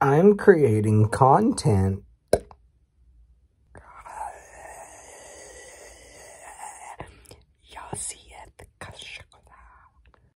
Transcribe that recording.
I'm creating content Yossi.